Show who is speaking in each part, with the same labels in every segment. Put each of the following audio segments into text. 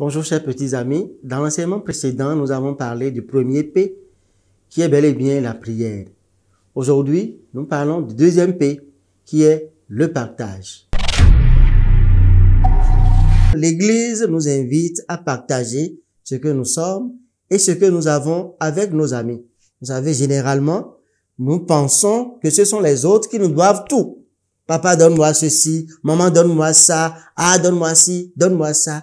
Speaker 1: Bonjour chers petits amis, dans l'enseignement précédent, nous avons parlé du premier P, qui est bel et bien la prière. Aujourd'hui, nous parlons du deuxième P, qui est le partage. L'Église nous invite à partager ce que nous sommes et ce que nous avons avec nos amis. Vous savez, généralement, nous pensons que ce sont les autres qui nous doivent tout. Papa, donne-moi ceci, maman, donne-moi ça, ah, donne-moi ci, donne-moi ça.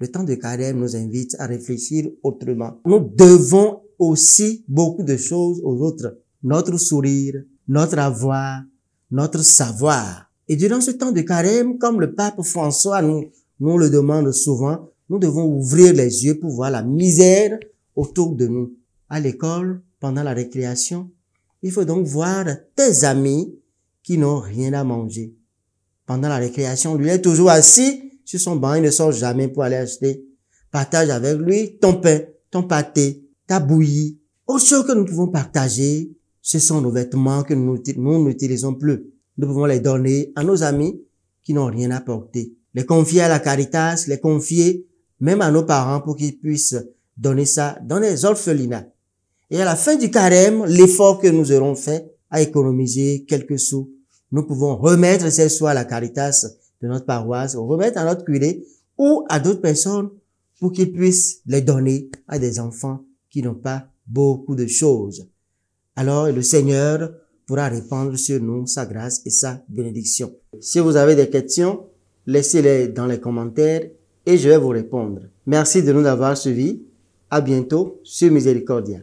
Speaker 1: Le temps de carême nous invite à réfléchir autrement. Nous devons aussi beaucoup de choses aux autres. Notre sourire, notre avoir, notre savoir. Et durant ce temps de carême, comme le pape François nous, nous le demande souvent, nous devons ouvrir les yeux pour voir la misère autour de nous. À l'école, pendant la récréation, il faut donc voir tes amis qui n'ont rien à manger. Pendant la récréation, lui est toujours assis sur son banc, il ne sort jamais pour aller acheter. Partage avec lui ton pain, ton pâté, ta bouillie. Autre chose que nous pouvons partager, ce sont nos vêtements que nous n'utilisons plus. Nous pouvons les donner à nos amis qui n'ont rien à porter. Les confier à la Caritas, les confier même à nos parents pour qu'ils puissent donner ça dans les orphelinats. Et à la fin du carême, l'effort que nous aurons fait à économiser quelques sous, nous pouvons remettre ces sous à la Caritas de notre paroisse, ou remettre à notre curé ou à d'autres personnes pour qu'ils puissent les donner à des enfants qui n'ont pas beaucoup de choses. Alors le Seigneur pourra répandre sur nous sa grâce et sa bénédiction. Si vous avez des questions, laissez-les dans les commentaires et je vais vous répondre. Merci de nous avoir suivis. À bientôt sur Miséricordia.